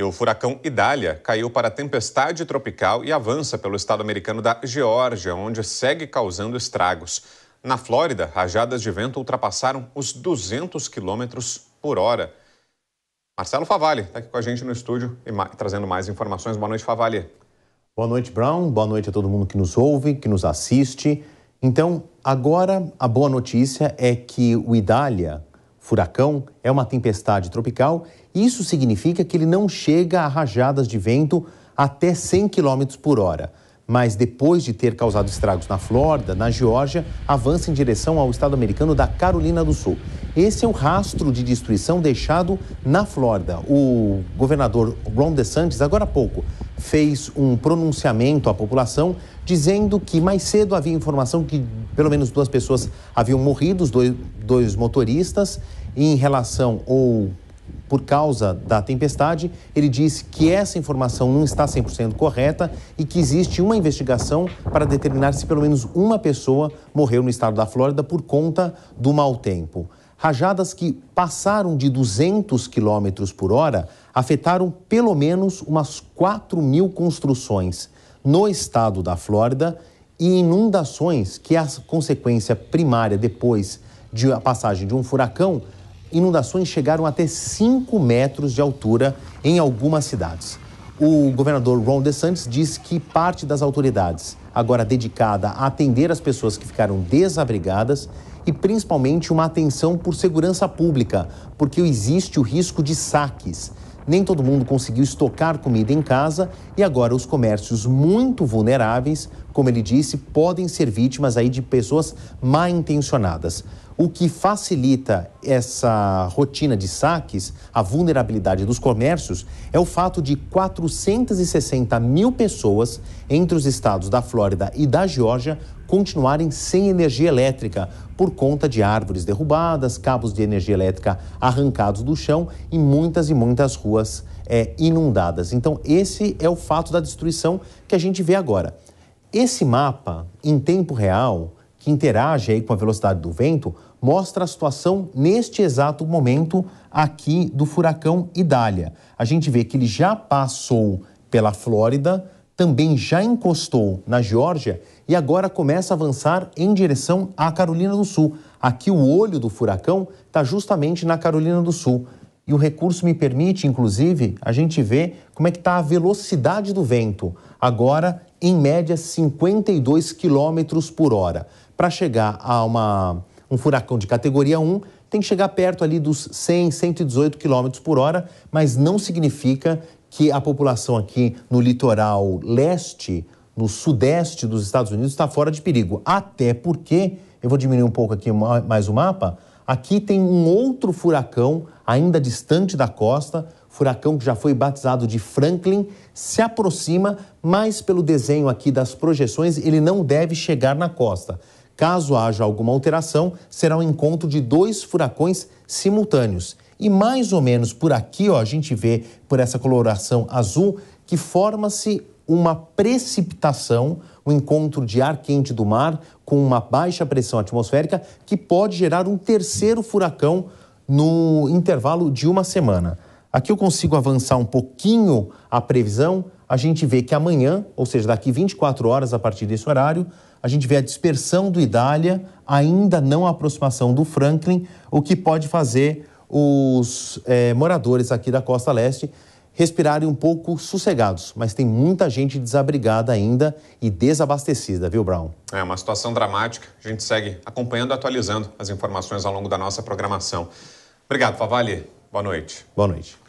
E o furacão Idália caiu para tempestade tropical e avança pelo estado americano da Geórgia, onde segue causando estragos. Na Flórida, rajadas de vento ultrapassaram os 200 quilômetros por hora. Marcelo Favale está aqui com a gente no estúdio e ma trazendo mais informações. Boa noite, Favale. Boa noite, Brown. Boa noite a todo mundo que nos ouve, que nos assiste. Então, agora a boa notícia é que o Idália Furacão é uma tempestade tropical e isso significa que ele não chega a rajadas de vento até 100 km por hora. Mas depois de ter causado estragos na Flórida, na Geórgia, avança em direção ao estado americano da Carolina do Sul. Esse é o rastro de destruição deixado na Flórida. O governador Ron DeSantis, agora há pouco, fez um pronunciamento à população dizendo que mais cedo havia informação que pelo menos duas pessoas haviam morrido, os dois, dois motoristas, em relação ou por causa da tempestade. Ele disse que essa informação não está 100% correta e que existe uma investigação para determinar se pelo menos uma pessoa morreu no estado da Flórida por conta do mau tempo rajadas que passaram de 200 quilômetros por hora afetaram pelo menos umas 4 mil construções no estado da Flórida e inundações, que é a consequência primária depois de a passagem de um furacão, inundações chegaram até 5 metros de altura em algumas cidades. O governador Ron DeSantis diz que parte das autoridades agora dedicada a atender as pessoas que ficaram desabrigadas e principalmente uma atenção por segurança pública, porque existe o risco de saques nem todo mundo conseguiu estocar comida em casa e agora os comércios muito vulneráveis, como ele disse, podem ser vítimas aí de pessoas mal intencionadas. O que facilita essa rotina de saques, a vulnerabilidade dos comércios, é o fato de 460 mil pessoas entre os estados da Flórida e da Geórgia continuarem sem energia elétrica por conta de árvores derrubadas, cabos de energia elétrica arrancados do chão e muitas e muitas ruas é, inundadas. Então, esse é o fato da destruição que a gente vê agora. Esse mapa, em tempo real, que interage aí com a velocidade do vento, mostra a situação neste exato momento aqui do furacão Idália. A gente vê que ele já passou pela Flórida, também já encostou na Geórgia e agora começa a avançar em direção à Carolina do Sul. Aqui o olho do furacão está justamente na Carolina do Sul. E o recurso me permite, inclusive, a gente ver como é que está a velocidade do vento. Agora, em média, 52 quilômetros por hora. Para chegar a uma, um furacão de categoria 1, tem que chegar perto ali dos 100, 118 quilômetros por hora, mas não significa que a população aqui no litoral leste, no sudeste dos Estados Unidos, está fora de perigo. Até porque, eu vou diminuir um pouco aqui mais o mapa, aqui tem um outro furacão ainda distante da costa, furacão que já foi batizado de Franklin, se aproxima, mas pelo desenho aqui das projeções, ele não deve chegar na costa. Caso haja alguma alteração, será um encontro de dois furacões simultâneos. E mais ou menos por aqui, ó, a gente vê por essa coloração azul que forma-se uma precipitação, um encontro de ar quente do mar com uma baixa pressão atmosférica que pode gerar um terceiro furacão no intervalo de uma semana. Aqui eu consigo avançar um pouquinho a previsão. A gente vê que amanhã, ou seja, daqui 24 horas a partir desse horário, a gente vê a dispersão do Idália, ainda não a aproximação do Franklin, o que pode fazer os é, moradores aqui da costa leste respirarem um pouco sossegados, mas tem muita gente desabrigada ainda e desabastecida, viu, Brown? É uma situação dramática. A gente segue acompanhando e atualizando as informações ao longo da nossa programação. Obrigado, Favale. Boa noite. Boa noite.